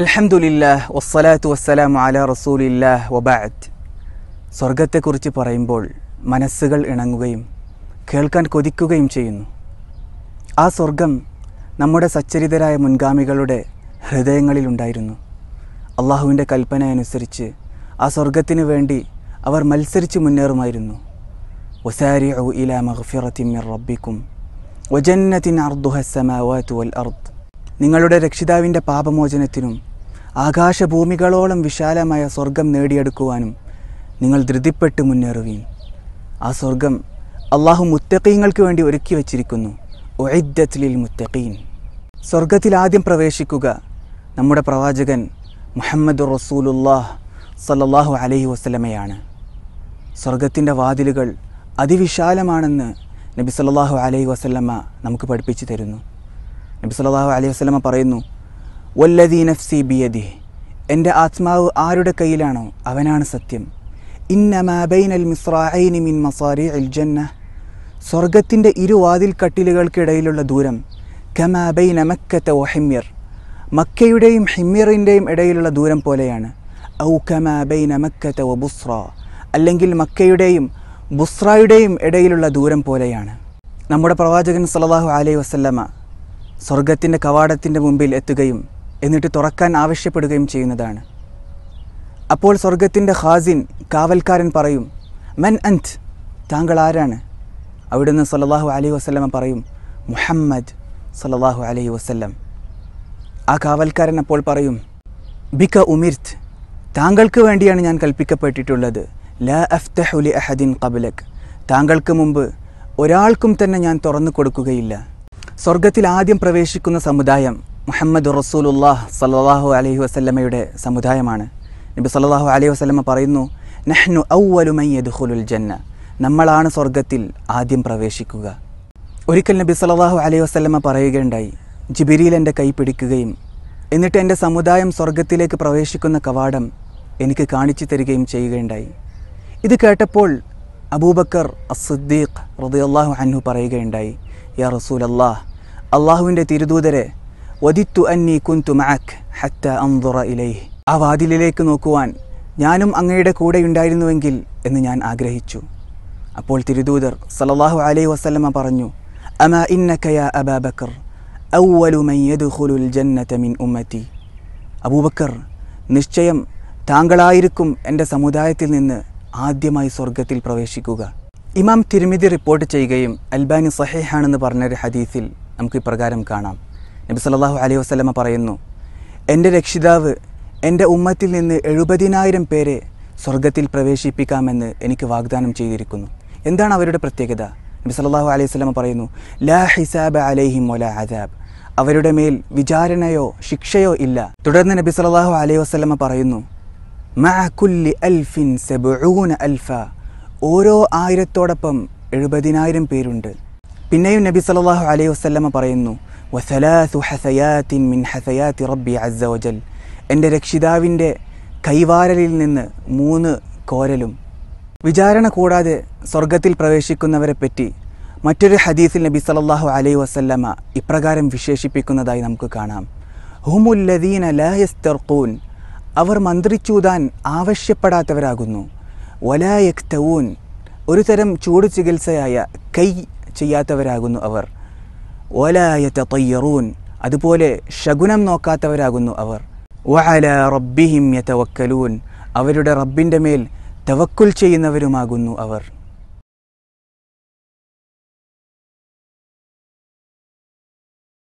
അലഹമുല്ലാ വസ്സലാത്തു വസ്സലാം അല റസൂലില്ലാ വബാദ് സ്വർഗത്തെക്കുറിച്ച് പറയുമ്പോൾ മനസ്സുകൾ ഇണങ്ങുകയും കേൾക്കാൻ കൊതിക്കുകയും ചെയ്യുന്നു ആ സ്വർഗം നമ്മുടെ സച്ചരിതരായ മുൻഗാമികളുടെ ഹൃദയങ്ങളിലുണ്ടായിരുന്നു അള്ളാഹുവിൻ്റെ കൽപ്പനയനുസരിച്ച് ആ സ്വർഗത്തിന് വേണ്ടി അവർ മത്സരിച്ച് മുന്നേറുമായിരുന്നു ഔ ഇല മഹഫിറത്തിൻ റബ്ബിക്കും ഒജന്നത്തിൻ അർദുഹ സമാവാത്തു വൽ അർദ് നിങ്ങളുടെ രക്ഷിതാവിൻ്റെ പാപമോചനത്തിനും ആകാശഭൂമികളോളം വിശാലമായ സ്വർഗം നേടിയെടുക്കുവാനും നിങ്ങൾ ധൃതിപ്പെട്ട് മുന്നേറുകയും ആ സ്വർഗം അള്ളാഹു മുത്തക്കീങ്ങൾക്ക് വേണ്ടി ഒരുക്കി വച്ചിരിക്കുന്നു ഒഴിദ്ദത്ലിൽ മുത്തക്കീൻ സ്വർഗത്തിൽ ആദ്യം പ്രവേശിക്കുക നമ്മുടെ പ്രവാചകൻ മുഹമ്മദ് റസൂലുല്ലാഹ് സല്ലാഹു അലഹി വസ്ലമയാണ് സ്വർഗത്തിൻ്റെ വാതിലുകൾ അതിവിശാലമാണെന്ന് നബി സല്ലാഹു അലൈഹി വസ്ലമ്മ നമുക്ക് പഠിപ്പിച്ചു തരുന്നു നബി സല്ലാഹു അലൈഹി വസ്ലമ പറയുന്നു വല്ലദീ നഫ്സി ബിയദി എൻ്റെ ആത്മാവ് ആരുടെ കയ്യിലാണോ അവനാണ് സത്യം ഇന്നമാബൈനൽ മിസ്രായിനി മിൻ മസാരി അൽ ജന്ന സ്വർഗത്തിൻ്റെ ഇരുവാതിൽ കട്ടിലുകൾക്കിടയിലുള്ള ദൂരം കമാബൈന മക്കത്തെ ഒ ഹിമ്യർ മക്കയുടെയും ഹിമ്യറിൻ്റെയും ഇടയിലുള്ള ദൂരം പോലെയാണ് ഔ കമാബൈന മക്കത്തെ ഒ ബുസ്ര അല്ലെങ്കിൽ മക്കയുടെയും ബുസ്രയുടെയും ഇടയിലുള്ള ദൂരം പോലെയാണ് നമ്മുടെ പ്രവാചകൻ സലാഹു അലൈ വസല്ലമ്മ സ്വർഗത്തിൻ്റെ കവാടത്തിൻ്റെ മുമ്പിൽ എത്തുകയും എന്നിട്ട് തുറക്കാൻ ആവശ്യപ്പെടുകയും ചെയ്യുന്നതാണ് അപ്പോൾ സ്വർഗത്തിൻ്റെ ഹാസിൻ കാവൽക്കാരൻ പറയും മൻ അൻത് താങ്കൾ ആരാണ് അവിടുന്ന് സല്ലാഹു അലൈഹി വസ്ലമ പറയും മുഹമ്മദ് സല്ലാഹു അലൈഹി വസ്ലം ആ കാവൽക്കാരൻ അപ്പോൾ പറയും ബിക ഉമിർത്ത് താങ്കൾക്ക് വേണ്ടിയാണ് ഞാൻ കൽപ്പിക്കപ്പെട്ടിട്ടുള്ളത് ല അഫ്തഹുലി അഹദിൻ കബലക് താങ്കൾക്ക് മുമ്പ് ഒരാൾക്കും തന്നെ ഞാൻ തുറന്നു കൊടുക്കുകയില്ല സ്വർഗത്തിൽ ആദ്യം പ്രവേശിക്കുന്ന സമുദായം മുഹമ്മദ് റസൂലുല്ലാഹ് സല്ലാഹു അലഹി വസ്ലമയുടെ സമുദായമാണ് നബി സല്ലാഹു അലൈഹി വസ്ലമ പറയുന്നു നെഹ്നു ഔവലുമൈ യദ്ഹുലുൽ ജന്ന നമ്മളാണ് സ്വർഗത്തിൽ ആദ്യം പ്രവേശിക്കുക ഒരിക്കൽ നബി സല്ലാഹു അലൈഹി വസ്ലമ പറയുകയുണ്ടായി ജിബിരിയിൽ എൻ്റെ കൈ പിടിക്കുകയും എന്നിട്ട് എൻ്റെ സമുദായം സ്വർഗത്തിലേക്ക് പ്രവേശിക്കുന്ന കവാടം എനിക്ക് കാണിച്ചു തരികയും ചെയ്യുകയുണ്ടായി ഇത് കേട്ടപ്പോൾ അബൂബക്കർ അസുദ്ദീഖ് റദിയല്ലാഹു അൻഹു പറയുകയുണ്ടായി യാ റസൂലല്ലാഹ് അള്ളാഹുവിൻ്റെ തിരുദൂതരെ ഒതിത്തു അന്നി കുന്തു മാക് ഹറ്റ അന്തുറ ഇലൈ ആ വാതിലിലേക്ക് നോക്കുവാൻ ഞാനും അങ്ങയുടെ കൂടെയുണ്ടായിരുന്നുവെങ്കിൽ എന്ന് ഞാൻ ആഗ്രഹിച്ചു അപ്പോൾ തിരുദൂതർ സലല്ലാഹു അലൈഹി വസ്ലമ പറഞ്ഞു അമ ഇന്നക്കയ അബാബക്കർ ഔവലുമയ്യദുഹുലുൽ ജന്നത മിൻ ഉമ്മത്തി അബൂബക്കർ നിശ്ചയം താങ്കളായിരിക്കും എൻ്റെ സമുദായത്തിൽ നിന്ന് ആദ്യമായി സ്വർഗത്തിൽ പ്രവേശിക്കുക ഇമാം തിരുമിതി റിപ്പോർട്ട് ചെയ്യുകയും അൽബാനി സഹേഹാണെന്ന് പറഞ്ഞൊരു ഹദീസിൽ നമുക്ക് ഇപ്രകാരം കാണാം നബി സല്ലാഹു അലൈഹി വസ്ലമ പറയുന്നു എൻ്റെ രക്ഷിതാവ് എൻ്റെ ഉമ്മത്തിൽ നിന്ന് എഴുപതിനായിരം പേരെ സ്വർഗത്തിൽ പ്രവേശിപ്പിക്കാമെന്ന് എനിക്ക് വാഗ്ദാനം ചെയ്തിരിക്കുന്നു എന്താണ് അവരുടെ പ്രത്യേകത നബി സല്ലാഹു അലൈഹി വസ്ലമ പറയുന്നു ലാ ഹിസാബ് അലൈഹിം ഒല അദാബ് അവരുടെ മേൽ വിചാരണയോ ശിക്ഷയോ ഇല്ല തുടർന്ന് നബി സല്ലാഹു അലൈഹി വസ്ലമ പറയുന്നു മാക്കുല്ലി അൽഫിൻ സെബൂന അൽഫ ഓരോ ആയിരത്തോടൊപ്പം എഴുപതിനായിരം പേരുണ്ട് പിന്നെയും നബി സല്ലാഹു അലൈഹി വസ്ലമ പറയുന്നു വസലാസു ഹസയാത്തിൻ മിൻ ഹസയാത്തി റബ്ബി അസവജൽ എൻ്റെ രക്ഷിതാവിൻ്റെ കൈവാരലിൽ നിന്ന് മൂന്ന് കോരലും വിചാരണ കൂടാതെ സ്വർഗത്തിൽ പ്രവേശിക്കുന്നവരെ പറ്റി മറ്റൊരു ഹദീസിൽ നബി സല്ലാഹു അലൈഹി വസല്ലമ ഇപ്രകാരം വിശേഷിപ്പിക്കുന്നതായി നമുക്ക് കാണാം ഹുമുല്ലദീന ലഹ്യസ്തർക്കൂൻ അവർ മന്ത്രിച്ചൂതാൻ ആവശ്യപ്പെടാത്തവരാകുന്നു വലായക്തവൂൻ ഒരു തരം ചൂട് ചികിത്സയായ കൈ ചെയ്യാത്തവരാകുന്നു അവർ ഓലായ തയ്യറൂൻ അതുപോലെ ശകുനം നോക്കാത്തവരാകുന്നു അവർ വഅല റബ്ബിഹിം യതവക്കലൂൻ അവരുടെ റബ്ബിൻ്റെ മേൽ തവക്കുൽ ചെയ്യുന്നവരുമാകുന്നു അവർ